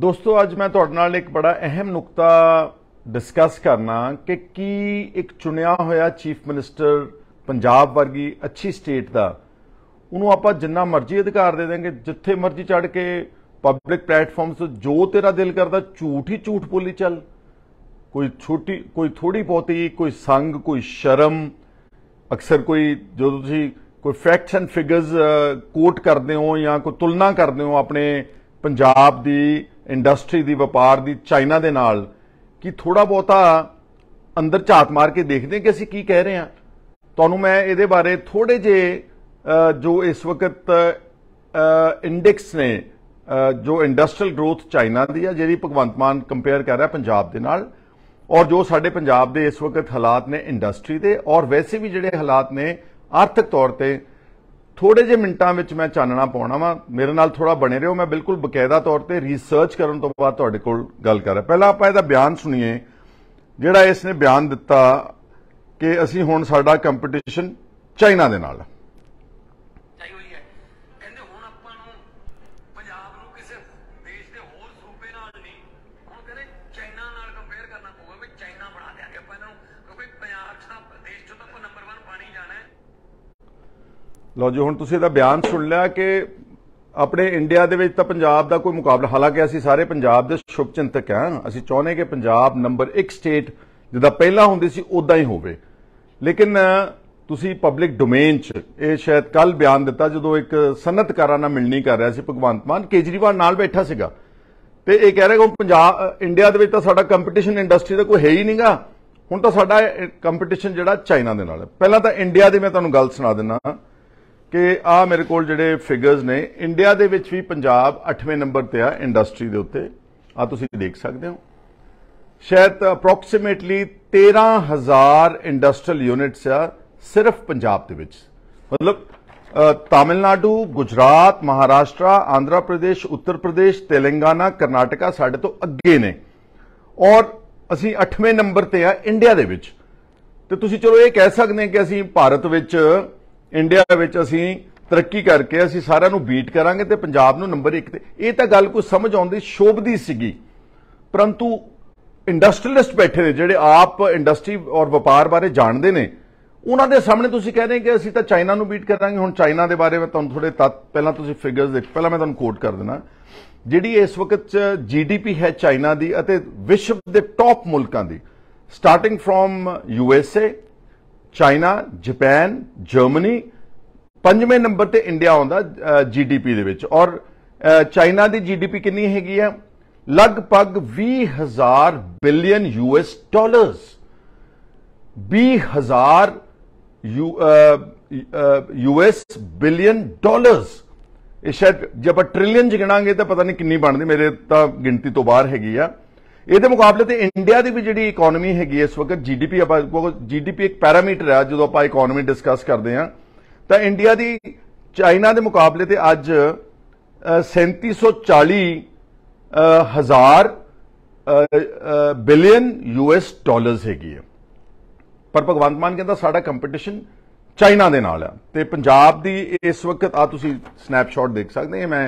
ਦੋਸਤੋ ਅੱਜ ਮੈਂ ਤੁਹਾਡੇ ਨਾਲ ਇੱਕ ਬੜਾ ਅਹਿਮ ਨੁਕਤਾ ਡਿਸਕਸ ਕਰਨਾ ਕਿ ਕੀ ਇੱਕ ਚੁਣਿਆ ਹੋਇਆ ਚੀਫ ਮਿਨਿਸਟਰ ਪੰਜਾਬ ਵਰਗੀ ਅੱਛੀ ਸਟੇਟ ਦਾ ਉਹਨੂੰ ਆਪਾਂ ਜਿੰਨਾ ਮਰਜ਼ੀ ਅਧਿਕਾਰ ਦੇ ਦੇਵਾਂਗੇ ਜਿੱਥੇ ਮਰਜ਼ੀ ਚੜ ਕੇ ਪਬਲਿਕ ਪਲੇਟਫਾਰਮਸ ਜੋ ਤੇਰਾ ਦਿਲ ਕਰਦਾ ਝੂਠ ਹੀ ਝੂਠ ਬੋਲੀ ਚੱਲ ਕੋਈ ਛੋਟੀ ਕੋਈ ਥੋੜੀ ਬਹੁਤੀ ਕੋਈ ਸੰਗ ਕੋਈ ਸ਼ਰਮ ਅਕਸਰ ਕੋਈ ਜਦੋਂ ਤੁਸੀਂ ਕੋਈ ਫੈਕਟਸ ਐਂਡ ਫਿਗਰਸ ਕੋਟ ਕਰਦੇ ਹੋ ਜਾਂ ਕੋਈ ਤੁਲਨਾ ਕਰਦੇ ਹੋ ਆਪਣੇ ਪੰਜਾਬ ਦੀ ਇੰਡਸਟਰੀ ਦੀ ਵਪਾਰ ਦੀ ਚਾਈਨਾ ਦੇ ਨਾਲ ਕਿ ਥੋੜਾ ਬਹੁਤਾ ਅੰਦਰ ਝਾਤ ਮਾਰ ਕੇ ਦੇਖਦੇ ਕਿ ਅਸੀਂ ਕੀ ਕਹਿ ਰਹੇ ਹਾਂ ਤੁਹਾਨੂੰ ਮੈਂ ਇਹਦੇ ਬਾਰੇ ਥੋੜੇ ਜੇ ਜੋ ਇਸ ਵਕਤ ਇੰਡੈਕਸ ਨੇ ਜੋ ਇੰਡਸਟਰੀਅਲ ਗਰੋਥ ਚਾਈਨਾ ਦੀ ਆ ਜਿਹੜੀ ਭਗਵੰਤ ਮਾਨ ਕੰਪੇਅਰ ਕਰ ਰਿਹਾ ਪੰਜਾਬ ਦੇ ਨਾਲ ਔਰ ਜੋ ਸਾਡੇ ਪੰਜਾਬ ਦੇ ਇਸ ਵਕਤ ਹਾਲਾਤ ਨੇ ਇੰਡਸਟਰੀ ਦੇ ਔਰ ਵੈਸੇ ਵੀ ਜਿਹੜੇ ਹਾਲਾਤ ਨੇ ਆਰਥਿਕ ਤੌਰ ਤੇ ਥੋੜੇ ਜਿਹੇ ਮਿੰਟਾਂ ਵਿੱਚ ਮੈਂ ਚਾਨਣਾ ਪਾਉਣਾ ਵਾ ਮੇਰੇ ਨਾਲ ਥੋੜਾ ਬਣੇ ਰਹੋ ਮੈਂ ਬਿਲਕੁਲ ਬਕਾਇਦਾ ਤੌਰ ਤੇ ਰਿਸਰਚ ਕਰਨ ਤੋਂ ਬਾਅਦ ਤੁਹਾਡੇ ਕੋਲ ਗੱਲ ਕਰ ਰਿਹਾ ਪਹਿਲਾਂ ਆਪਾਂ ਇਹਦਾ ਬਿਆਨ ਸੁਣੀਏ ਜਿਹੜਾ ਇਸ ਨੇ ਬਿਆਨ ਦਿੱਤਾ ਕਿ ਅਸੀਂ ਹੁਣ ਸਾਡਾ ਕੰਪੀਟੀਸ਼ਨ ਚਾਈਨਾ ਦੇ ਨਾਲ ਲਓ ਜੀ ਹੁਣ ਤੁਸੀਂ ਇਹਦਾ ਬਿਆਨ ਸੁਣ ਲਿਆ ਕਿ ਆਪਣੇ ਇੰਡੀਆ ਦੇ ਵਿੱਚ ਤਾਂ ਪੰਜਾਬ ਦਾ ਕੋਈ ਮੁਕਾਬਲਾ ਹਾਲਾਂਕਿ ਅਸੀਂ ਸਾਰੇ ਪੰਜਾਬ ਦੇ ਸ਼ੁਭਚਿੰਤਕ ਹਾਂ ਅਸੀਂ ਚਾਹੁੰਦੇ ਕਿ ਪੰਜਾਬ ਨੰਬਰ 1 ਸਟੇਟ ਜਿੱਦਾਂ ਪਹਿਲਾਂ ਹੁੰਦੀ ਸੀ ਉਦਾਂ ਹੀ ਹੋਵੇ ਲੇਕਿਨ ਤੁਸੀਂ ਪਬਲਿਕ ਡੋਮੇਨ 'ਚ ਇਹ ਸ਼ਾਇਦ ਕੱਲ ਬਿਆਨ ਦਿੱਤਾ ਜਦੋਂ ਇੱਕ ਸਨਤਕਾਰਾਂ ਨਾਲ ਮਿਲਣੀ ਕਰ ਰਿਹਾ ਸੀ ਭਗਵੰਤ ਮਾਨ ਕੇਜਰੀਵਾਲ ਨਾਲ ਬੈਠਾ ਸੀਗਾ ਤੇ ਇਹ ਕਹਿ ਰਿਹਾ ਕਿ ਪੰਜਾਬ ਇੰਡੀਆ ਦੇ ਵਿੱਚ ਤਾਂ ਸਾਡਾ ਕੰਪੀਟੀਸ਼ਨ ਇੰਡਸਟਰੀ ਦਾ ਕੋਈ ਹੈ ਹੀ ਨਹੀਂਗਾ ਹੁਣ ਤਾਂ ਸਾਡਾ ਕੰਪੀਟੀਸ਼ਨ ਜਿਹੜਾ ਚਾਈਨਾ ਦੇ ਨਾਲ ਹੈ ਪਹਿਲਾਂ ਤਾਂ ਇੰਡੀਆ ਦੀ ਮੈਂ ਤੁਹਾਨੂੰ ਗੱਲ ਸੁਣਾ ਦਿੰਦਾ ਕਿ ਆ ਮੇਰੇ ਕੋਲ ਜਿਹੜੇ ਫਿਗਰਸ ਨੇ ਇੰਡੀਆ ਦੇ ਵਿੱਚ ਵੀ ਪੰਜਾਬ 8ਵੇਂ ਨੰਬਰ ਤੇ ਆ ਇੰਡਸਟਰੀ ਦੇ ਉੱਤੇ ਆ ਤੁਸੀਂ ਦੇਖ ਸਕਦੇ ਹੋ ਸ਼ਾਇਦ ਅਪਰੋਕਸੀਮੇਟਲੀ 13000 ਇੰਡਸਟਰੀਅਲ ਯੂਨਿਟਸ ਆ ਸਿਰਫ ਪੰਜਾਬ ਦੇ ਵਿੱਚ ਮਤਲਬ ਤਾਮਿਲਨਾਡੂ ਗੁਜਰਾਤ ਮਹਾਰਾਸ਼ਟਰ ਆਂਧਰਾ ਪ੍ਰਦੇਸ਼ ਉੱਤਰ ਪ੍ਰਦੇਸ਼ ਤੇਲੰਗਾਨਾ ਕਰਨਾਟਕਾ ਸਾਡੇ ਤੋਂ ਅੱਗੇ ਨੇ ਔਰ ਅਸੀਂ 8ਵੇਂ ਨੰਬਰ ਤੇ ਆ ਇੰਡੀਆ ਦੇ ਵਿੱਚ ਤੇ ਤੁਸੀਂ ਚਲੋ ਇਹ ਕਹਿ ਸਕਦੇ ਕਿ ਅਸੀਂ ਭਾਰਤ ਵਿੱਚ ਇੰਡੀਆ ਵਿੱਚ ਅਸੀਂ ਤਰੱਕੀ ਕਰਕੇ ਅਸੀਂ ਸਾਰਿਆਂ ਨੂੰ ਬੀਟ ਕਰਾਂਗੇ ਤੇ ਪੰਜਾਬ ਨੂੰ ਨੰਬਰ 1 ਤੇ ਇਹ ਤਾਂ ਗੱਲ ਕੋਈ ਸਮਝ ਆਉਂਦੀ ਸ਼ੋਭਦੀ ਸੀਗੀ ਪਰੰਤੂ ਇੰਡਸਟਰੀਅਲਿਸਟ ਬੈਠੇ ਨੇ ਜਿਹੜੇ ਆਪ ਇੰਡਸਟਰੀ ਔਰ ਵਪਾਰ ਬਾਰੇ ਜਾਣਦੇ ਨੇ ਉਹਨਾਂ ਦੇ ਸਾਹਮਣੇ ਤੁਸੀਂ ਕਹਿ ਰਹੇ ਕਿ ਅਸੀਂ ਤਾਂ ਚਾਈਨਾ ਨੂੰ ਬੀਟ ਕਰਾਂਗੇ ਹੁਣ ਚਾਈਨਾ ਦੇ ਬਾਰੇ ਮੈਂ ਤੁਹਾਨੂੰ ਥੋੜੇ ਤੱਤ ਪਹਿਲਾਂ ਤੁਸੀਂ ਫਿਗਰਸ ਦੇਖ ਪਹਿਲਾਂ ਮੈਂ ਤੁਹਾਨੂੰ ਕੋਟ ਕਰ ਦੇਣਾ ਜਿਹੜੀ ਇਸ ਵਕਤ ਚ ਜੀਡੀਪੀ ਹੈ ਚਾਈਨਾ ਦੀ ਅਤੇ ਵਿਸ਼ਵ ਦੇ ਟੌਪ ਮੁਲਕਾਂ ਦੀ starting from USA China Japan Germany ਪੰਜਵੇਂ ਨੰਬਰ ਤੇ ਇੰਡੀਆ ਆਉਂਦਾ ਜੀਡੀਪੀ ਦੇ ਵਿੱਚ ਔਰ ਚਾਈਨਾ ਦੀ ਜੀਡੀਪੀ ਕਿੰਨੀ ਹੈਗੀ ਆ ਲਗਭਗ 20000 billion US dollars 20000 US billion dollars ਇਹ ਸ਼ਾਇਦ ਜੇ ਟ੍ਰਿਲੀਅਨ ਜਿਗਣਾਗੇ ਤਾਂ ਪਤਾ ਨਹੀਂ ਕਿੰਨੀ ਬਣਦੀ ਮੇਰੇ ਤਾਂ ਗਿਣਤੀ ਤੋਂ ਬਾਹਰ ਹੈਗੀ ਆ ਇਹਦੇ ਮੁਕਾਬਲੇ ਤੇ ਇੰਡੀਆ ਦੀ ਵੀ ਜਿਹੜੀ ਇਕਨੋਮੀ ਹੈਗੀ ਇਸ ਵਕਤ ਜੀਡੀਪੀ ਆਪਾਂ ਜੀਡੀਪੀ ਇੱਕ ਪੈਰਾਮੀਟਰ ਆ ਜਦੋਂ ਆਪਾਂ ਇਕਨੋਮੀ ਡਿਸਕਸ ਕਰਦੇ ਆ ਤਾਂ ਇੰਡੀਆ ਦੀ ਚਾਈਨਾ ਦੇ ਮੁਕਾਬਲੇ ਤੇ ਅੱਜ 3740 ਹਜ਼ਾਰ ਬਿਲੀਅਨ ਯੂਐਸ ਡਾਲਰਸ ਹੈਗੀ ਹੈ ਪਰ ਭਗਵੰਤ ਮਾਨ ਕਹਿੰਦਾ ਸਾਡਾ ਕੰਪੀਟੀਸ਼ਨ ਚਾਈਨਾ ਦੇ ਨਾਲ ਆ ਤੇ ਪੰਜਾਬ ਦੀ ਇਸ ਵਕਤ ਆ ਤੁਸੀਂ ਸਨੈਪਸ਼ਾਟ ਦੇਖ ਸਕਦੇ ਆ ਮੈਂ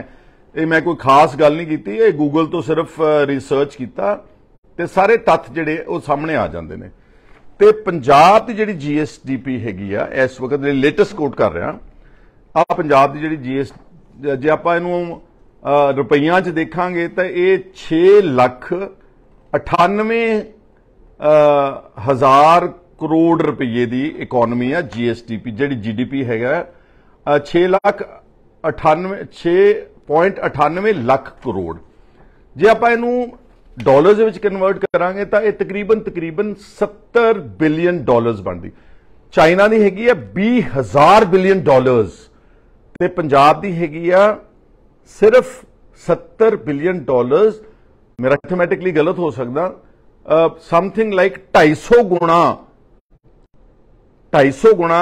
ਇਹ ਮੈਂ ਕੋਈ ਖਾਸ ਗੱਲ ਨਹੀਂ ਕੀਤੀ ਇਹ ਗੂਗਲ ਤੋਂ ਸਿਰਫ ਰਿਸਰਚ ਕੀਤਾ ਤੇ ਸਾਰੇ ਤੱਥ ਜਿਹੜੇ ਉਹ ਸਾਹਮਣੇ ਆ ਜਾਂਦੇ ਨੇ ਤੇ ਪੰਜਾਬ ਦੀ ਜਿਹੜੀ ਜੀਐਸਡੀਪੀ ਹੈਗੀ ਆ ਇਸ ਵਕਤ ਦੇ ਲੇਟੈਸਟ ਕੋਟ ਕਰ ਰਿਹਾ ਆ ਪੰਜਾਬ ਦੀ ਜਿਹੜੀ ਜੀਐਸ ਜੇ ਆਪਾਂ ਇਹਨੂੰ ਰੁਪਈਆਂ 'ਚ ਦੇਖਾਂਗੇ ਤਾਂ ਇਹ 6 ਲੱਖ 98 ਹਜ਼ਾਰ ਕਰੋੜ ਰੁਪਏ ਦੀ ਇਕਨੋਮੀ ਆ ਜੀਐਸਡੀਪੀ ਜਿਹੜੀ ਜੀਡੀਪੀ ਹੈਗਾ 6 ਲੱਖ 98 6 0.98 ਲੱਖ ਕਰੋੜ ਜੇ ਆਪਾਂ ਇਹਨੂੰ ਡਾਲਰਸ ਦੇ ਵਿੱਚ ਕਨਵਰਟ ਕਰਾਂਗੇ ਤਾਂ ਇਹ ਤਕਰੀਬਨ ਤਕਰੀਬਨ 70 ਬਿਲੀਅਨ ਡਾਲਰਸ ਬਣਦੀ ਚਾਈਨਾ ਦੀ ਹੈਗੀ ਆ 20000 ਬਿਲੀਅਨ ਡਾਲਰਸ ਤੇ ਪੰਜਾਬ ਦੀ ਹੈਗੀ ਆ ਸਿਰਫ 70 ਬਿਲੀਅਨ ਡਾਲਰਸ ਮੇਰਾ ਮੈਥਮੈਟਿਕਲੀ ਗਲਤ ਹੋ ਸਕਦਾ ਸਮਥਿੰਗ ਲਾਈਕ 250 ਗੁਣਾ 250 ਗੁਣਾ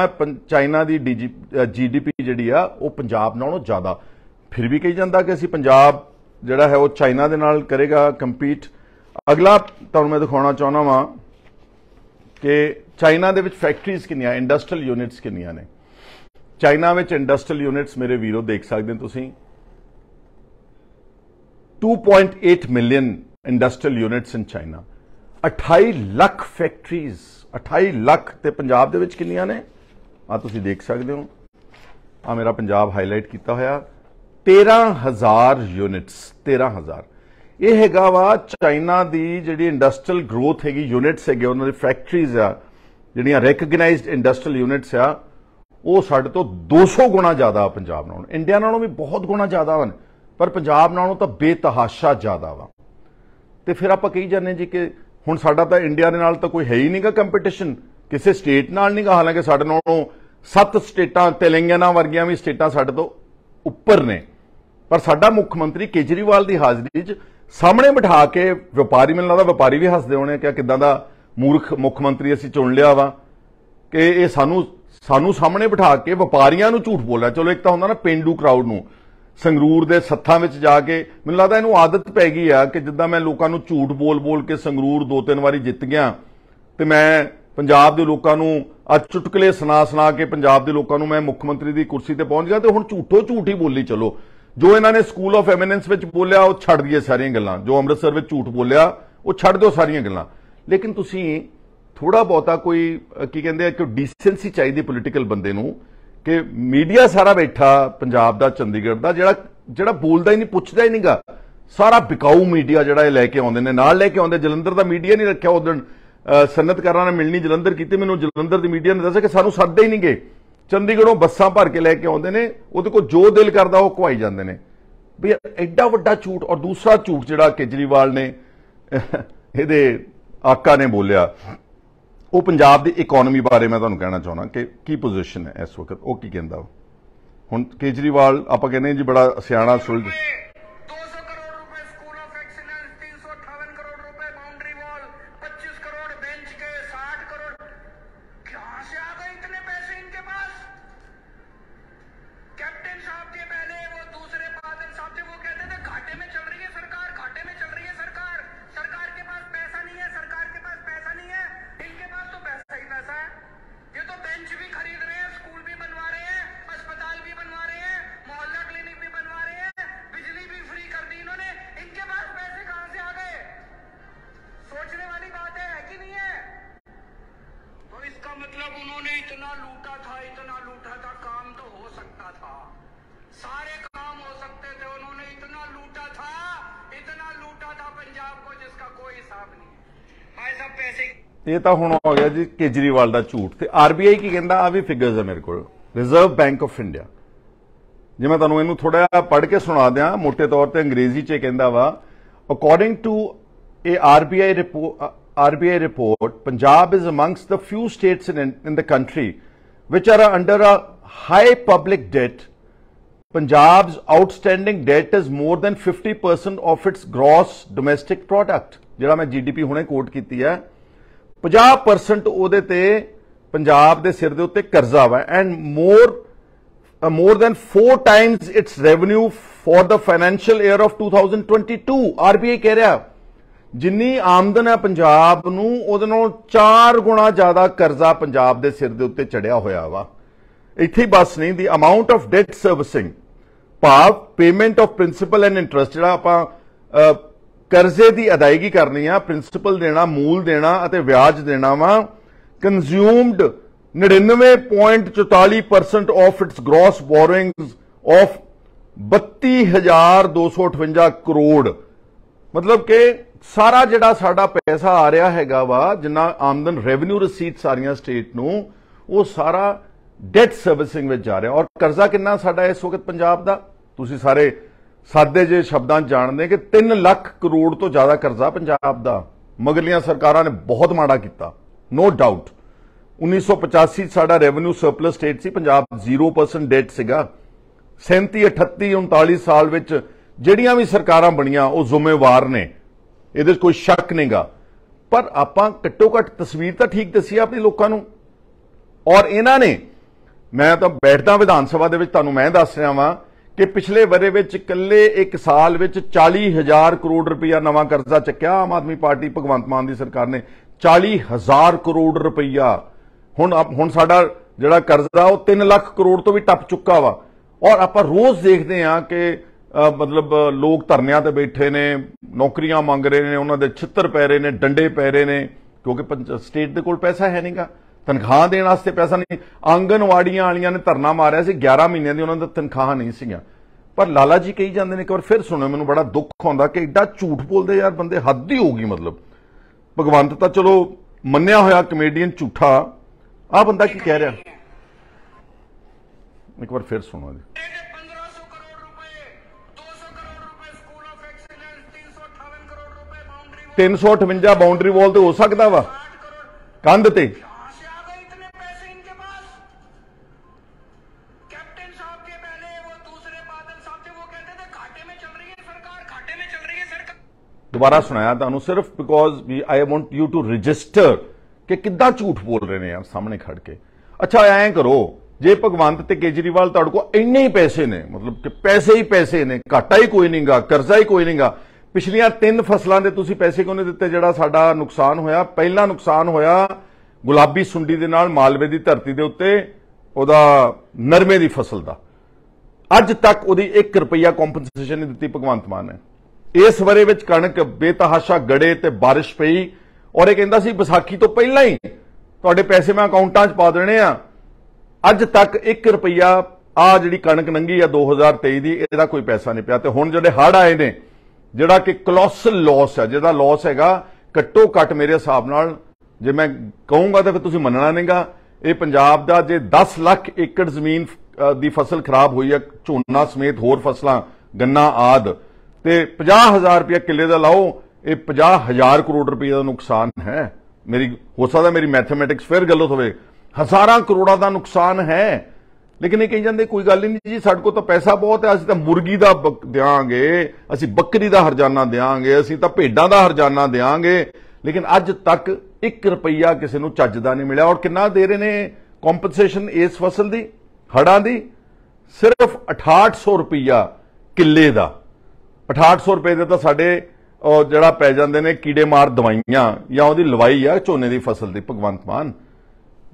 ਚਾਈਨਾ ਦੀ ਜੀਡੀਪੀ ਜਿਹੜੀ ਆ ਉਹ ਪੰਜਾਬ ਨਾਲੋਂ ਜ਼ਿਆਦਾ ਫਿਰ ਵੀ ਕਹੀ ਜਾਂਦਾ ਕਿ ਅਸੀਂ ਪੰਜਾਬ ਜਿਹੜਾ ਹੈ ਉਹ ਚਾਈਨਾ ਦੇ ਨਾਲ ਕਰੇਗਾ ਕੰਪੀਟ ਅਗਲਾ ਤੁਹਾਨੂੰ ਮੈਂ ਦਿਖਾਉਣਾ ਚਾਹੁੰਦਾ ਵਾਂ ਕਿ ਚਾਈਨਾ ਦੇ ਵਿੱਚ ਫੈਕਟਰੀਜ਼ ਕਿੰਨੀਆਂ ਇੰਡਸਟਰੀਅਲ ਯੂਨਿਟਸ ਕਿੰਨੀਆਂ ਨੇ ਚਾਈਨਾ ਵਿੱਚ ਇੰਡਸਟਰੀਅਲ ਯੂਨਿਟਸ ਮੇਰੇ ਵੀਰੋ ਦੇਖ ਸਕਦੇ ਹੋ ਤੁਸੀਂ 2.8 million industrial units in China 28 lakh factories 28 lakh ਤੇ ਪੰਜਾਬ ਦੇ ਵਿੱਚ ਕਿੰਨੀਆਂ ਨੇ ਆ ਤੁਸੀਂ ਦੇਖ ਸਕਦੇ ਹੋ ਆ ਮੇਰਾ ਪੰਜਾਬ ਹਾਈਲਾਈਟ ਕੀਤਾ ਹੋਇਆ 13000 ਯੂਨਿਟਸ 13000 ਇਹ ਹੈਗਾ ਵਾ ਚਾਈਨਾ ਦੀ ਜਿਹੜੀ ਇੰਡਸਟਰੀਅਲ ਗਰੋਥ ਹੈਗੀ ਯੂਨਿਟਸ ਹੈਗੇ ਉਹਨਾਂ ਦੇ ਫੈਕਟਰੀਜ਼ ਆ ਜਿਹੜੀਆਂ ਰੈਕਗਨਾਈਜ਼ਡ ਇੰਡਸਟਰੀਅਲ ਯੂਨਿਟਸ ਆ ਉਹ ਸਾਡੇ ਤੋਂ 200 ਗੁਣਾ ਜ਼ਿਆਦਾ ਪੰਜਾਬ ਨਾਲੋਂ ਇੰਡੀਆ ਨਾਲੋਂ ਵੀ ਬਹੁਤ ਗੁਣਾ ਜ਼ਿਆਦਾ ਹਨ ਪਰ ਪੰਜਾਬ ਨਾਲੋਂ ਤਾਂ ਬੇਤਹਾਸ਼ਾ ਜ਼ਿਆਦਾ ਵਾ ਤੇ ਫਿਰ ਆਪਾਂ ਕਹੀ ਜਾਂਦੇ ਜੀ ਕਿ ਹੁਣ ਸਾਡਾ ਤਾਂ ਇੰਡੀਆ ਦੇ ਨਾਲ ਤਾਂ ਕੋਈ ਹੈ ਹੀ ਨਹੀਂਗਾ ਕੰਪੀਟੀਸ਼ਨ ਕਿਸੇ ਸਟੇਟ ਨਾਲ ਨਹੀਂਗਾ ਹਾਲਾਂਕਿ ਸਾਡੇ ਨਾਲੋਂ ਸੱਤ ਸਟੇਟਾਂ ਤੇਲੰਗਾਨਾ ਵਰਗੀਆਂ ਵੀ ਸਟੇਟਾਂ ਸਾਡੇ ਤੋਂ ਉੱਪਰ ਨੇ ਪਰ ਸਾਡਾ ਮੁੱਖ ਮੰਤਰੀ ਕੇਜਰੀਵਾਲ ਦੀ ਹਾਜ਼ਰੀ 'ਚ ਸਾਹਮਣੇ ਬਿਠਾ ਕੇ ਵਪਾਰੀ ਮਿਲਣਾ ਦਾ ਵਪਾਰੀ ਵੀ ਹੱਸਦੇ ਹੋਣੇ ਕਿ ਕਿਦਾਂ ਦਾ ਮੂਰਖ ਮੁੱਖ ਮੰਤਰੀ ਅਸੀਂ ਚੁਣ ਲਿਆ ਵਾ ਕਿ ਇਹ ਸਾਨੂੰ ਸਾਨੂੰ ਸਾਹਮਣੇ ਬਿਠਾ ਕੇ ਵਪਾਰੀਆਂ ਨੂੰ ਝੂਠ ਬੋਲਣਾ ਚਲੋ ਇੱਕ ਤਾਂ ਹੁੰਦਾ ਨਾ ਪਿੰਡੂ ਕਰਾਊਡ ਨੂੰ ਸੰਗਰੂਰ ਦੇ ਸੱਥਾਂ ਵਿੱਚ ਜਾ ਕੇ ਮੈਨੂੰ ਲੱਗਦਾ ਇਹਨੂੰ ਆਦਤ ਪੈ ਗਈ ਆ ਕਿ ਜਿੱਦਾਂ ਮੈਂ ਲੋਕਾਂ ਨੂੰ ਝੂਠ ਬੋਲ-ਬੋਲ ਕੇ ਸੰਗਰੂਰ ਦੋ ਤਿੰਨ ਵਾਰੀ ਜਿੱਤ ਗਿਆ ਤੇ ਮੈਂ ਪੰਜਾਬ ਦੇ ਲੋਕਾਂ ਨੂੰ ਅੱਜ ਚੁਟਕਲੇ ਸੁਣਾ-ਸੁਣਾ ਕੇ ਪੰਜਾਬ ਦੇ ਲੋਕਾਂ ਨੂੰ ਮੈਂ ਮੁੱਖ ਮੰਤਰੀ ਦੀ ਕੁਰਸੀ ਤੇ ਪਹੁੰਚ ਗਿਆ ਤੇ ਹੁਣ ਝੂਠੋ ਝੂਠ ਹੀ ਬੋਲੀ ਚਲੋ ਜੋ ਇਹਨਾਂ ਨੇ ਸਕੂਲ ਆਫ ਐਮਿਨੈਂਸ ਵਿੱਚ ਬੋਲਿਆ ਉਹ ਛੱਡ ਦਈਏ ਸਾਰੀਆਂ ਗੱਲਾਂ ਜੋ ਅੰਮ੍ਰਿਤਸਰ ਵਿੱਚ ਝੂਠ ਬੋਲਿਆ ਉਹ ਛੱਡ ਦਿਓ ਸਾਰੀਆਂ ਗੱਲਾਂ ਲੇਕਿਨ ਤੁਸੀਂ ਥੋੜਾ ਬਹੁਤਾ ਕੋਈ ਕੀ ਕਹਿੰਦੇ ਆ ਕਿ ਡੀਸੈਂਸੀ ਚਾਹੀਦੀ ਪੋਲੀਟੀਕਲ ਬੰਦੇ ਨੂੰ ਕਿ ਮੀਡੀਆ ਸਾਰਾ ਬੈਠਾ ਪੰਜਾਬ ਦਾ ਚੰਡੀਗੜ੍ਹ ਦਾ ਜਿਹੜਾ ਜਿਹੜਾ ਬੋਲਦਾ ਹੀ ਨਹੀਂ ਪੁੱਛਦਾ ਹੀ ਨਹੀਂਗਾ ਸਾਰਾ ਬਿਕਾਊ ਮੀਡੀਆ ਜਿਹੜਾ ਇਹ ਲੈ ਕੇ ਆਉਂਦੇ ਨੇ ਨਾਲ ਲੈ ਕੇ ਆਉਂਦੇ ਜਲੰਧਰ ਦਾ ਮੀਡੀਆ ਨਹੀਂ ਰੱਖਿਆ ਉਦੋਂ ਸਨਅਤਕਾਰਾਂ ਨਾਲ ਮਿਲਣੀ ਜਲੰਧਰ ਕੀਤੀ ਮੈਨੂੰ ਜਲੰਧਰ ਦੀ ਮੀਡੀਆ ਨੇ ਦੱਸਿਆ ਕਿ ਸਾਨੂੰ ਸੱਦਦੇ ਹੀ ਨਹੀਂਗੇ ਚੰਡੀਗੜ੍ਹੋਂ ਬੱਸਾਂ ਭਰ ਕੇ ਲੈ ਕੇ ਆਉਂਦੇ ਨੇ ਉਹਦੇ ਕੋਲ ਜੋ ਦਿਲ ਕਰਦਾ ਉਹ ਘਵਾਈ ਜਾਂਦੇ ਨੇ ਵੀ ਐਡਾ ਵੱਡਾ ਝੂਠ ਔਰ ਦੂਸਰਾ ਝੂਠ ਜਿਹੜਾ ਕੇਜਰੀਵਾਲ ਨੇ ਇਹਦੇ ਆਕਾ ਨੇ ਬੋਲਿਆ ਉਹ ਪੰਜਾਬ ਦੀ ਇਕਨੋਮੀ ਬਾਰੇ ਮੈਂ ਤੁਹਾਨੂੰ ਕਹਿਣਾ ਚਾਹੁੰਦਾ ਕਿ ਕੀ ਪੋਜੀਸ਼ਨ ਹੈ ਇਸ ਵਕਤ ਉਹ ਕੀ ਕਹਿੰਦਾ ਹੁਣ ਕੇਜਰੀਵਾਲ ਆਪਾਂ ਕਹਿੰਦੇ ਜੀ ਬੜਾ ਸਿਆਣਾ ਸੁਲਝ ਇਹ ਤਾਂ ਹੁਣ ਹੋ ਗਿਆ ਜੀ ਕੇਜਰੀਵਾਲ ਦਾ ਝੂਠ ਤੇ ਆਰਬੀਆਈ ਕੀ ਕਹਿੰਦਾ ਆ ਵੀ ਫਿਗਰਸ ਹੈ ਮੇਰੇ ਕੋਲ ਰਿਜ਼ਰਵ ਬੈਂਕ ਆਫ ਇੰਡੀਆ ਜੇ ਮੈਂ ਤੁਹਾਨੂੰ ਇਹਨੂੰ ਥੋੜਾ ਜਿਹਾ ਪੜ੍ਹ ਕੇ ਸੁਣਾ ਦਿਆਂ ਮੋٹے ਤੌਰ ਤੇ ਅੰਗਰੇਜ਼ੀ ਚ ਕਹਿੰਦਾ ਵਾ ਅਕੋਰਡਿੰਗ ਟੂ ਇਹ RBI report RBI report Punjab is amongst the few states in in the country ਵਿਚ are under a high public debt Punjab's outstanding debt is more than 50% of its gross domestic product ਜਿਹੜਾ ਮੈਂ GDP ਹੁਣੇ ਕੋਟ ਕੀਤੀ ਹੈ 50% ਉਹਦੇ ਤੇ ਪੰਜਾਬ ਦੇ ਸਿਰ ਦੇ ਉੱਤੇ ਕਰਜ਼ਾ ਵਾ and more more than 4 times its revenue for the financial year of 2022 RBI ਕਹਿ ਰਿਹਾ ਜਿੰਨੀ ਆਮਦਨ ਹੈ ਪੰਜਾਬ ਨੂੰ ਉਹਦੇ ਨਾਲੋਂ 4 ਗੁਣਾ ਜ਼ਿਆਦਾ ਕਰਜ਼ਾ ਪੰਜਾਬ ਦੇ ਸਿਰ ਦੇ ਉੱਤੇ ਚੜਿਆ ਹੋਇਆ ਵਾ ਇੱਥੇ ਹੀ ਬਸ ਨਹੀਂ ਦੀ ਅਮਾਉਂਟ ਆਫ ਡੈਟ ਸਰਵਿਸਿੰਗ ਭਾਵ payment of principal and interest ਜਿਹੜਾ ਆਪਾਂ ਕਰਜ਼ੇ ਦੀ ਅਦਾਇਗੀ ਕਰਨੀ ਆ ਪ੍ਰਿੰਸੀਪਲ ਦੇਣਾ ਮੂਲ ਦੇਣਾ ਅਤੇ ਵਿਆਜ ਦੇਣਾ ਵਾ consumed 99.44% of its gross borrowings of 32258 crore ਮਤਲਬ ਕਿ ਸਾਰਾ ਜਿਹੜਾ ਸਾਡਾ ਪੈਸਾ ਆ ਰਿਹਾ ਹੈਗਾ ਵਾ ਜਿੰਨਾ ਆਮਦਨ ਰੈਵਨਿਊ ਰਸੀਟਸ ਸਾਰੀਆਂ ਸਟੇਟ ਨੂੰ ਉਹ ਸਾਰਾ ਡੈਟ ਸਰਵਿਸਿੰਗ ਵਿੱਚ ਜਾ ਰਿਹਾ ਔਰ ਕਰਜ਼ਾ ਕਿੰਨਾ ਸਾਡਾ ਇਸ ਵਕਤ ਪੰਜਾਬ ਦਾ ਤੁਸੀਂ ਸਾਰੇ ਸਾਦੇ ਜੇ ਸ਼ਬਦਾਂ ਜਾਣਦੇ ਕਿ 3 ਲੱਖ ਕਰੋੜ ਤੋਂ ਜ਼ਿਆਦਾ ਕਰਜ਼ਾ ਪੰਜਾਬ ਦਾ ਮਗਰਲੀਆਂ ਸਰਕਾਰਾਂ ਨੇ ਬਹੁਤ ਮਾੜਾ ਕੀਤਾ ਨੋ ਡਾਊਟ 1985 ਸਾਡਾ ਰੈਵਨਿਊ ਸਰਪਲਸ ਸਟੇਟ ਸੀ ਪੰਜਾਬ 0% ਡੈਟ ਸੀਗਾ 37 38 39 ਸਾਲ ਵਿੱਚ ਜਿਹੜੀਆਂ ਵੀ ਸਰਕਾਰਾਂ ਬਣੀਆਂ ਉਹ ਜ਼ਿੰਮੇਵਾਰ ਨੇ ਇਹਦੇ ਕੋਈ ਸ਼ੱਕ ਨਹੀਂਗਾ ਪਰ ਆਪਾਂ ਘੱਟੋ ਘੱਟ ਤਸਵੀਰ ਤਾਂ ਠੀਕ ਦੱਸੀ ਆਪਣੀ ਲੋਕਾਂ ਨੂੰ ਔਰ ਇਹਨਾਂ ਨੇ ਮੈਂ ਤਾਂ ਬੈਠਦਾ ਵਿਧਾਨ ਸਭਾ ਦੇ ਵਿੱਚ ਤੁਹਾਨੂੰ ਮੈਂ ਦੱਸ ਰਿਹਾ ਵਾਂ ਕਿ ਪਿਛਲੇ ਬਰੇ ਵਿੱਚ ਇਕੱਲੇ ਇੱਕ ਸਾਲ ਵਿੱਚ 40000 ਕਰੋੜ ਰੁਪਇਆ ਨਵਾਂ ਕਰਜ਼ਾ ਚੱਕਿਆ ਆਮ ਆਦਮੀ ਪਾਰਟੀ ਭਗਵੰਤ ਮਾਨ ਦੀ ਸਰਕਾਰ ਨੇ 40000 ਕਰੋੜ ਰੁਪਇਆ ਹੁਣ ਹੁਣ ਸਾਡਾ ਜਿਹੜਾ ਕਰਜ਼ਾ ਉਹ 3 ਲੱਖ ਕਰੋੜ ਤੋਂ ਵੀ ਟੱਪ ਚੁੱਕਾ ਵਾ ਔਰ ਆਪਾਂ ਰੋਜ਼ ਦੇਖਦੇ ਆ ਕਿ ਮਤਲਬ ਲੋਕ ਧਰਨਿਆਂ ਤੇ ਬੈਠੇ ਨੇ ਨੌਕਰੀਆਂ ਮੰਗ ਰਹੇ ਨੇ ਉਹਨਾਂ ਦੇ ਛਿੱਤਰ ਪੈ ਰਹੇ ਨੇ ਡੰਡੇ ਪੈ ਰਹੇ ਨੇ ਕਿਉਂਕਿ ਸਟੇਟ ਦੇ ਕੋਲ ਪੈਸਾ ਹੈ ਨਹੀਂਗਾ ਤਨਖਾਹ ਦੇਣ ਵਾਸਤੇ ਪੈਸਾ ਨਹੀਂ ਆਂਗਨਵਾੜੀਆਂ ਵਾਲੀਆਂ ਨੇ ਧਰਨਾ ਮਾਰਿਆ ਸੀ 11 ਮਹੀਨਿਆਂ ਦੀ ਉਹਨਾਂ ਦਾ ਤਨਖਾਹ ਨਹੀਂ ਸੀਗਾ ਪਰ ਲਾਲਾ ਜੀ ਕਹੀ ਜਾਂਦੇ ਨੇ ਇੱਕ ਵਾਰ ਫਿਰ ਸੁਣੋ ਮੈਨੂੰ ਬੜਾ ਦੁੱਖ ਆਉਂਦਾ ਕਿ ਐਡਾ ਝੂਠ ਬੋਲਦੇ ਯਾਰ ਬੰਦੇ ਹੱਦ ਹੀ ਹੋ ਗਈ ਮਤਲਬ ਭਗਵੰਤ ਤਾਂ ਚਲੋ ਮੰਨਿਆ ਹੋਇਆ ਕਮੇਡੀਅਨ ਝੂਠਾ ਆ ਬੰਦਾ ਕੀ ਕਹਿ ਰਿਹਾ ਇੱਕ ਵਾਰ ਫਿਰ ਸੁਣੋ ਜੀ ਐਕਸੀਲੈਂਸ 358 ਬਾਉਂਡਰੀ ਵਾਲ ਤੇ ਹੋ ਸਕਦਾ ਵਾ ਕੰਧ ਤੇ ਦੁਬਾਰਾ ਸੁਣਾਇਆ ਤੁਹਾਨੂੰ ਸਿਰਫ because we I want you to register ਕਿ ਕਿੱਦਾਂ ਝੂਠ ਬੋਲ ਰਹੇ ਨੇ ਆ ਸਾਹਮਣੇ ਖੜ ਕੇ ਅੱਛਾ ਐਂ ਕਰੋ ਜੇ ਭਗਵੰਤ ਤੇ ਕੇਜਰੀਵਾਲ ਤੁਹਾਡੇ ਕੋਲ ਇੰਨੇ ਹੀ ਪੈਸੇ ਨੇ ਮਤਲਬ ਕਿ ਪੈਸੇ ਹੀ ਪੈਸੇ ਨੇ ਘਾਟਾ ਹੀ ਕੋਈ ਨਹੀਂਗਾ ਕਰਜ਼ਾ ਹੀ ਕੋਈ ਨਹੀਂਗਾ ਪਿਛਲੀਆਂ ਤਿੰਨ ਫਸਲਾਂ ਦੇ ਤੁਸੀਂ ਪੈਸੇ ਕਿਉਂ ਨਹੀਂ ਦਿੱਤੇ ਜਿਹੜਾ ਸਾਡਾ ਨੁਕਸਾਨ ਹੋਇਆ ਪਹਿਲਾ ਨੁਕਸਾਨ ਹੋਇਆ ਗੁਲਾਬੀ ਸੁੰਡੀ ਦੇ ਨਾਲ ਮਾਲਵੇ ਦੀ ਧਰਤੀ ਦੇ ਉੱਤੇ ਉਹਦਾ ਨਰਮੇ ਦੀ ਫਸਲ ਦਾ ਅੱਜ ਤੱਕ ਉਹਦੀ 1 ਰੁਪਈਆ ਕੰਪਨਸੇਸ਼ਨ ਨਹੀਂ ਦਿੱਤੀ ਭਗਵੰਤ ਮਾਨ ਨੇ ਇਸ ਵਰੇ ਵਿੱਚ ਕਣਕ ਬੇਤਹਾਸ਼ਾ ਗੜੇ ਤੇ بارش ਪਈ ਔਰ ਇਹ ਕਹਿੰਦਾ ਸੀ ਵਿਸਾਖੀ ਤੋਂ ਪਹਿਲਾਂ ਹੀ ਤੁਹਾਡੇ ਪੈਸੇ ਮੈਂ ਅਕਾਊਂਟਾਂ 'ਚ ਪਾ ਦੇਣੇ ਆ ਅੱਜ ਤੱਕ 1 ਰੁਪਿਆ ਆ ਜਿਹੜੀ ਕਣਕ ਨੰਗੀ ਆ 2023 ਦੀ ਇਹਦਾ ਕੋਈ ਪੈਸਾ ਨਹੀਂ ਪਿਆ ਤੇ ਹੁਣ ਜਿਹੜੇ ਹੜ ਆਏ ਨੇ ਜਿਹੜਾ ਕਿ ਕਲੋਸਲ ਲਾਸ ਹੈ ਜਿਹਦਾ ਲਾਸ ਹੈਗਾ ਘੱਟੋ ਘੱਟ ਮੇਰੇ ਹਿਸਾਬ ਨਾਲ ਜੇ ਮੈਂ ਕਹੂੰਗਾ ਤਾਂ ਫਿਰ ਤੁਸੀਂ ਮੰਨਣਾ ਨਹੀਂਗਾ ਇਹ ਪੰਜਾਬ ਦਾ ਜੇ 10 ਲੱਖ ਏਕੜ ਜ਼ਮੀਨ ਦੀ ਫਸਲ ਖਰਾਬ ਹੋਈ ਹੈ ਝੋਨਾ ਸਮੇਤ ਹੋਰ ਫਸਲਾਂ ਗੰਨਾ ਆਦ ਤੇ 50000 ਰੁਪਏ ਕਿੱਲੇ ਦਾ ਲਾਓ ਇਹ 50000 ਕਰੋੜ ਰੁਪਏ ਦਾ ਨੁਕਸਾਨ ਹੈ ਮੇਰੀ ਹੋ ਸਕਦਾ ਮੇਰੀ ਮੈਥਮੈਟਿਕਸ ਫੇਰ ਗਲਤ ਹੋਵੇ ਹਜ਼ਾਰਾਂ ਕਰੋੜਾਂ ਦਾ ਨੁਕਸਾਨ ਹੈ ਲੇਕਿਨ ਇਹ ਕਹੀ ਜਾਂਦੇ ਕੋਈ ਗੱਲ ਨਹੀਂ ਜੀ ਸਾਡੇ ਕੋਲ ਤਾਂ ਪੈਸਾ ਬਹੁਤ ਹੈ ਅਸੀਂ ਤਾਂ ਮੁਰਗੀ ਦਾ ਦੇਾਂਗੇ ਅਸੀਂ ਬੱਕਰੀ ਦਾ ਹਰਜਾਨਾ ਦੇਾਂਗੇ ਅਸੀਂ ਤਾਂ ਭੇਡਾਂ ਦਾ ਹਰਜਾਨਾ ਦੇਾਂਗੇ ਲੇਕਿਨ ਅੱਜ ਤੱਕ 1 ਰੁਪਈਆ ਕਿਸੇ ਨੂੰ ਚੱਜਦਾ ਨਹੀਂ ਮਿਲਿਆ ਔਰ ਕਿੰਨਾ ਦੇ ਰਹੇ ਨੇ ਕੰਪਨਸੇਸ਼ਨ ਇਸ ਫਸਲ ਦੀ ਹੜਾਂ ਦੀ ਸਿਰਫ 6800 ਰੁਪਈਆ ਕਿੱਲੇ ਦਾ 6800 ਰੁਪਏ ਦੇ ਤਾਂ ਸਾਡੇ ਉਹ ਜਿਹੜਾ ਪੈ ਜਾਂਦੇ ਨੇ ਕੀੜੇ ਮਾਰ ਦਵਾਈਆਂ ਜਾਂ ਉਹਦੀ ਲਵਾਈ ਆ ਝੋਨੇ ਦੀ ਫਸਲ ਦੀ ਭਗਵੰਤ ਮਾਨ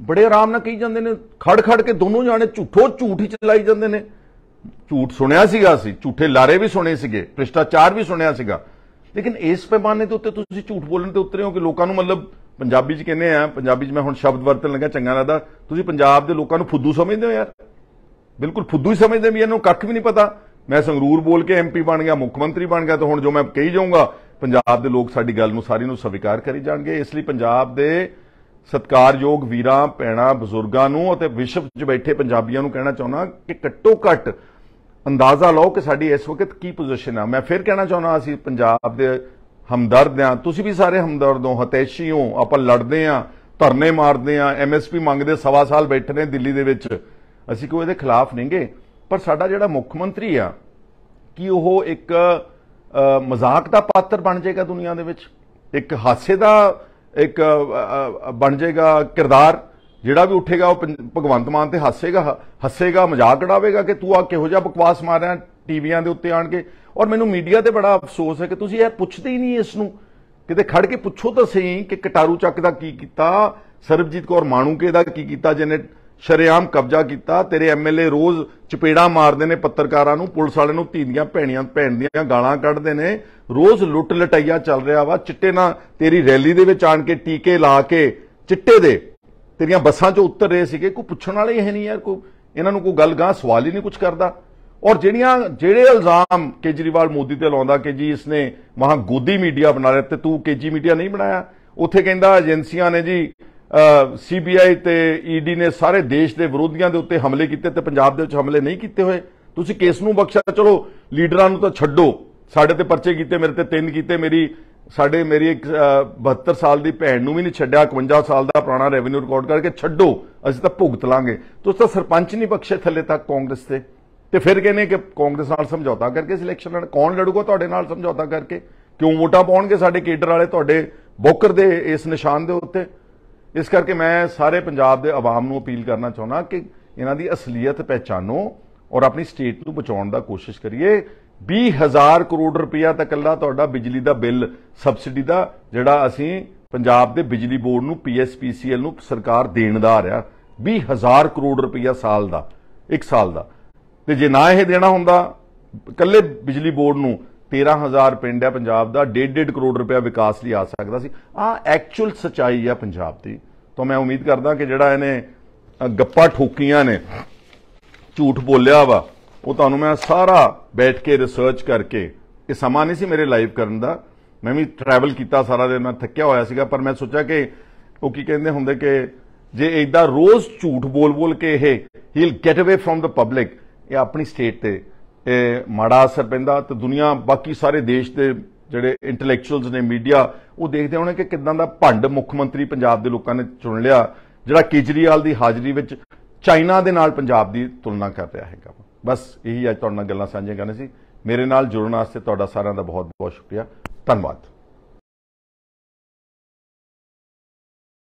ਬੜੇ ਆਰਾਮ ਨਾਲ ਕਹੀ ਜਾਂਦੇ ਨੇ ਖੜ ਖੜ ਕੇ ਦੋਨੋਂ ਜਾਣੇ ਝੂਠੋ ਝੂਠ ਹੀ ਚਲਾਈ ਜਾਂਦੇ ਨੇ ਝੂਠ ਸੁਣਿਆ ਸੀਗਾ ਅਸੀਂ ਝੂਠੇ ਲਾਰੇ ਵੀ ਸੁਣੇ ਸੀਗੇ ਭ੍ਰਿਸ਼ਟਾਚਾਰ ਵੀ ਸੁਣਿਆ ਸੀਗਾ ਲੇਕਿਨ ਇਸ ਪੈਮਾਨੇ ਦੇ ਉੱਤੇ ਤੁਸੀਂ ਝੂਠ ਬੋਲਣ ਤੇ ਉਤਰੇ ਹੋ ਕਿ ਲੋਕਾਂ ਨੂੰ ਮਤਲਬ ਪੰਜਾਬੀ 'ਚ ਕਹਿੰਦੇ ਆ ਪੰਜਾਬੀ 'ਚ ਮੈਂ ਹੁਣ ਸ਼ਬਦ ਵਰਤਣ ਲੱਗਾ ਚੰਗਾ ਲੱਗਦਾ ਤੁਸੀਂ ਪੰਜਾਬ ਦੇ ਲੋਕਾਂ ਨੂੰ ਫੁੱਦੂ ਸਮਝਦੇ ਹੋ ਯਾਰ ਬਿਲਕੁਲ ਫੁੱਦੂ ਹੀ ਸਮਝਦੇ ਵੀ ਇਹਨੂੰ ਕੱਖ ਵੀ ਨਹੀਂ ਪਤਾ ਮੈਂ ਸੰਗਰੂਰ ਬੋਲ ਕੇ ਐਮਪੀ ਬਣ ਗਿਆ ਮੁੱਖ ਮੰਤਰੀ ਬਣ ਗਿਆ ਤਾਂ ਹੁਣ ਜੋ ਮੈਂ ਕਹੀ ਜਾਊਂਗਾ ਪੰਜਾਬ ਦੇ ਲੋਕ ਸਾਡੀ ਗੱਲ ਨੂੰ ਸਾਰੀ ਨੂੰ ਸਵੀਕਾਰ ਕਰੀ ਜਾਣਗੇ ਇਸ ਲਈ ਪੰਜਾਬ ਦੇ ਸਤਕਾਰਯੋਗ ਵੀਰਾਂ ਪੈਣਾ ਬਜ਼ੁਰਗਾਂ ਨੂੰ ਅਤੇ ਵਿਸ਼ਵ 'ਚ ਬੈਠੇ ਪੰਜਾਬੀਆਂ ਨੂੰ ਕਹਿਣਾ ਚਾਹੁੰਦਾ ਕਿ ਘੱਟੋ ਘੱਟ ਅੰਦਾਜ਼ਾ ਲਾਓ ਕਿ ਸਾਡੀ ਇਸ ਵਕਤ ਕੀ ਪੋਜੀਸ਼ਨ ਆ ਮੈਂ ਫਿਰ ਕਹਿਣਾ ਚਾਹੁੰਦਾ ਅਸੀਂ ਪੰਜਾਬ ਦੇ ਹਮਦਰਦ ਆ ਤੁਸੀਂ ਵੀ ਸਾਰੇ ਹਮਦਰਦ ਹੋ ਹਤੈਸ਼ੀ ਹੋ ਆਪਾਂ ਲੜਦੇ ਆ ਧਰਨੇ ਮਾਰਦੇ ਆ ਐਮਐਸਪੀ ਮੰਗਦੇ ਸਵਾ ਸਾਲ ਬੈਠੇ ਨੇ ਦਿੱਲੀ ਦੇ ਵਿੱਚ ਅਸੀਂ ਕੋਈ ਇਹਦੇ ਖਿਲਾਫ ਨਹੀਂਗੇ ਪਰ ਸਾਡਾ ਜਿਹੜਾ ਮੁੱਖ ਮੰਤਰੀ ਆ ਕੀ ਉਹ ਇੱਕ ਮਜ਼ਾਕ ਦਾ ਪਾਤਰ ਬਣ ਜਾਏਗਾ ਦੁਨੀਆ ਦੇ ਵਿੱਚ ਇੱਕ ਹਾਸੇ ਦਾ ਇੱਕ ਬਣ ਜਾਏਗਾ ਕਿਰਦਾਰ ਜਿਹੜਾ ਵੀ ਉੱਠੇਗਾ ਉਹ ਭਗਵੰਤ ਮਾਨ ਤੇ ਹੱਸੇਗਾ ਹੱਸੇਗਾ ਮਜ਼ਾਕ ਉਡਾਵੇਗਾ ਕਿ ਤੂੰ ਆ ਕਿਹੋ ਜਿਹਾ ਬਕਵਾਸ ਮਾਰ ਰਿਹਾ ਟੀਵੀਆਂ ਦੇ ਉੱਤੇ ਆਣ ਕੇ ਔਰ ਮੈਨੂੰ ਮੀਡੀਆ ਤੇ ਬੜਾ ਅਫਸੋਸ ਹੈ ਕਿ ਤੁਸੀਂ ਇਹ ਪੁੱਛਦੇ ਹੀ ਨਹੀਂ ਇਸ ਨੂੰ ਕਿਤੇ ਖੜ ਕੇ ਪੁੱਛੋ ਤਾਂ ਸਹੀ ਕਿ ਕਟਾਰੂ ਚੱਕ ਦਾ ਕੀ ਕੀਤਾ ਸਰਬਜੀਤ ਕੌਰ ਮਾਣੂਕੇ ਦਾ ਕੀ ਕੀਤਾ ਜਿਹਨੇ ਸ਼ਰੇਆਮ ਕਬਜ਼ਾ ਕੀਤਾ ਤੇਰੇ ਐਮਐਲਏ ਰੋਜ਼ ਚਪੇੜਾ ਮਾਰਦੇ ਨੇ ਪੱਤਰਕਾਰਾਂ ਨੂੰ ਪੁਲਿਸ ਵਾਲਿਆਂ ਨੂੰ ਧੀਂਦੀਆਂ ਭੈਣੀਆਂ ਭੈਣਦੀਆਂ ਗਾਲਾਂ ਕੱਢਦੇ ਨੇ ਰੋਜ਼ ਲੁੱਟ ਲਟਾਈਆ ਚੱਲ ਰਿਹਾ ਵਾ ਚਿੱਟੇ ਨਾਲ ਤੇਰੀ ਰੈਲੀ ਦੇ ਵਿੱਚ ਆਣ ਕੇ ਟੀਕੇ ਲਾ ਕੇ ਚਿੱਟੇ ਦੇ ਤੇਰੀਆਂ ਬੱਸਾਂ 'ਚ ਉਤਰ ਰਹੇ ਸੀਗੇ ਕੋਈ ਪੁੱਛਣ ਵਾਲੇ ਹੀ ਨਹੀਂ ਯਾਰ ਕੋਈ ਇਹਨਾਂ ਨੂੰ ਕੋਈ ਗੱਲ ਗਾਂ ਸਵਾਲ ਹੀ ਨਹੀਂ ਕੁਝ ਕਰਦਾ ਔਰ ਜਿਹੜੀਆਂ ਜਿਹੜੇ ਇਲਜ਼ਾਮ ਕੇਜਰੀਵਾਲ ਮੋਦੀ ਤੇ ਲਾਉਂਦਾ ਕਿ ਜੀ ਇਸਨੇ ਮਹਾ ਗੋਦੀ ਮੀਡੀਆ ਬਣਾ ਲਿਆ ਤੇ ਤੂੰ ਕੇਜੀ ਮੀਡੀਆ ਨਹੀਂ ਬਣਾਇਆ ਉੱਥੇ ਕਹਿੰਦਾ ਏਜੰਸੀਆਂ ਨੇ ਜੀ ਸੀਬੀਆਈ ਤੇ ਈਡੀ e ਨੇ ਸਾਰੇ ਦੇਸ਼ ਦੇ ਵਿਰੋਧੀਆਂ ਦੇ ਉੱਤੇ ਹਮਲੇ ਕੀਤੇ ਤੇ ਪੰਜਾਬ ਦੇ ਵਿੱਚ ਹਮਲੇ ਨਹੀਂ ਕੀਤੇ ਹੋਏ ਤੁਸੀਂ ਕੇਸ ਨੂੰ ਬਖਸ਼ਾ ਚਲੋ ਲੀਡਰਾਂ ਨੂੰ ਤਾਂ ਛੱਡੋ ਸਾਡੇ ਤੇ ਪਰਚੇ ਕੀਤੇ ਮੇਰੇ ਤੇ ਤਿੰਨ ਕੀਤੇ ਮੇਰੀ ਸਾਡੇ ਮੇਰੀ ਇੱਕ 72 ਸਾਲ ਦੀ ਭੈਣ ਨੂੰ ਵੀ ਨਹੀਂ ਛੱਡਿਆ 51 ਸਾਲ ਦਾ ਪੁਰਾਣਾ ਰੈਵਨਿਊ ਰਿਕਾਰਡ ਕਰਕੇ ਛੱਡੋ ਅਸੀਂ ਤਾਂ ਭੁਗਤ ਲਾਂਗੇ ਤੁਸੀਂ ਤਾਂ ਸਰਪੰਚ ਨਹੀਂ ਬਖਸ਼ੇ ਥੱਲੇ ਤੱਕ ਕਾਂਗਰਸ ਤੇ ਤੇ ਫਿਰ ਕਹਿੰਦੇ ਕਿ ਕਾਂਗਰਸ ਨਾਲ ਸਮਝੌਤਾ ਕਰਕੇ ਸਿਲੈਕਸ਼ਨ ਲੜ ਕੌਣ ਲੜੂਗਾ ਤੁਹਾਡੇ ਨਾਲ ਸਮਝੌਤਾ ਕਰਕੇ ਕਿਉਂ ਵੋਟਾਂ ਪਾਉਣਗੇ ਸਾਡੇ ਕੇਡਰ ਵਾਲੇ ਤੁਹਾਡੇ ਬੋਕਰ ਦੇ ਇਸ ਨਿਸ਼ਾਨ ਦੇ ਉੱਤੇ ਇਸ ਕਰਕੇ ਮੈਂ ਸਾਰੇ ਪੰਜਾਬ ਦੇ ਆਵਾਮ ਨੂੰ ਅਪੀਲ ਕਰਨਾ ਚਾਹੁੰਦਾ ਕਿ ਇਹਨਾਂ ਦੀ ਅਸਲੀਅਤ ਪਹਿਚਾਨੋ ਔਰ ਆਪਣੀ ਸਟੇਟ ਨੂੰ ਬਚਾਉਣ ਦਾ ਕੋਸ਼ਿਸ਼ ਕਰੀਏ 20000 ਕਰੋੜ ਰੁਪਇਆ ਤਾਂ ਕੱਲਾ ਤੁਹਾਡਾ ਬਿਜਲੀ ਦਾ ਬਿੱਲ ਸਬਸਿਡੀ ਦਾ ਜਿਹੜਾ ਅਸੀਂ ਪੰਜਾਬ ਦੇ ਬਿਜਲੀ ਬੋਰਡ ਨੂੰ ਪੀਐਸਪੀਸੀਐਲ ਨੂੰ ਸਰਕਾਰ ਦੇਣ ਦਾ ਆ ਰਿਹਾ 20000 ਕਰੋੜ ਰੁਪਇਆ ਸਾਲ ਦਾ ਇੱਕ ਸਾਲ ਦਾ ਤੇ ਜੇ ਨਾ ਇਹ ਦੇਣਾ ਹੁੰਦਾ ਕੱਲੇ ਬਿਜਲੀ ਬੋਰਡ ਨੂੰ 13000 ਪਿੰਡ ਹੈ ਪੰਜਾਬ ਦਾ 1.5 ਕਰੋੜ ਰੁਪਇਆ ਵਿਕਾਸ ਲਈ ਆ ਸਕਦਾ ਸੀ ਆ ਐਕਚੁਅਲ ਸਚਾਈ ਆ ਪੰਜਾਬ ਦੀ ਤਾਂ ਮੈਂ ਉਮੀਦ ਕਰਦਾ ਕਿ ਜਿਹੜਾ ਇਹਨੇ ਗੱਪਾਂ ਠੋਕੀਆਂ ਨੇ ਝੂਠ ਬੋਲਿਆ ਵਾ ਉਹ ਤੁਹਾਨੂੰ ਮੈਂ ਸਾਰਾ ਬੈਠ ਕੇ ਰਿਸਰਚ ਕਰਕੇ ਇਹ ਸਮਾਂ ਨਹੀਂ ਸੀ ਮੇਰੇ ਲਾਈਵ ਕਰਨ ਦਾ ਮੈਂ ਵੀ ਟਰੈਵਲ ਕੀਤਾ ਸਾਰਾ ਦਿਨ ਮੈਂ ਥੱਕਿਆ ਹੋਇਆ ਸੀਗਾ ਪਰ ਮੈਂ ਸੋਚਿਆ ਕਿ ਉਹ ਕੀ ਕਹਿੰਦੇ ਹੁੰਦੇ ਕਿ ਜੇ ਇਦਾਂ ਰੋਜ਼ ਝੂਠ ਬੋਲ-ਬੋਲ ਕੇ ਇਹ ਹੀ will get away from the public ਇਹ ਆਪਣੀ ਸਟੇਟ ਤੇ ਇਹ ਮਾੜਾ ਅਸਰ ਪੈਂਦਾ ਤੇ ਦੁਨੀਆ ਬਾਕੀ ਸਾਰੇ ਦੇਸ਼ ਦੇ ਜਿਹੜੇ ਇੰਟੈਲੈਕਚੁਅਲਸ ਨੇ ਮੀਡੀਆ ਉਹ ਦੇਖਦੇ ਹੋਣੇ ਕਿ ਕਿਦਾਂ ਦਾ ਭੰਡ ਮੁੱਖ ਮੰਤਰੀ ਪੰਜਾਬ ਦੇ ਲੋਕਾਂ ਨੇ ਚੁਣ ਲਿਆ ਜਿਹੜਾ ਕੇਜਰੀਵਾਲ ਦੀ ਹਾਜ਼ਰੀ ਵਿੱਚ ਚਾਈਨਾ ਦੇ ਨਾਲ ਪੰਜਾਬ ਦੀ ਤੁਲਨਾ ਕਰ ਰਿਹਾ ਹੈਗਾ ਬਸ ਇਹੀ ਅੱਜ ਤੁਹਾਡੇ ਨਾਲ ਗੱਲਾਂ ਸਾਂਝੀਆਂ ਕਰਨੀਆਂ ਸੀ ਮੇਰੇ ਨਾਲ ਜੁੜਨ ਵਾਸਤੇ ਤੁਹਾਡਾ ਸਾਰਿਆਂ ਦਾ ਬਹੁਤ ਬਹੁਤ ਸ਼ੁਕਰੀਆ ਧੰਨਵਾਦ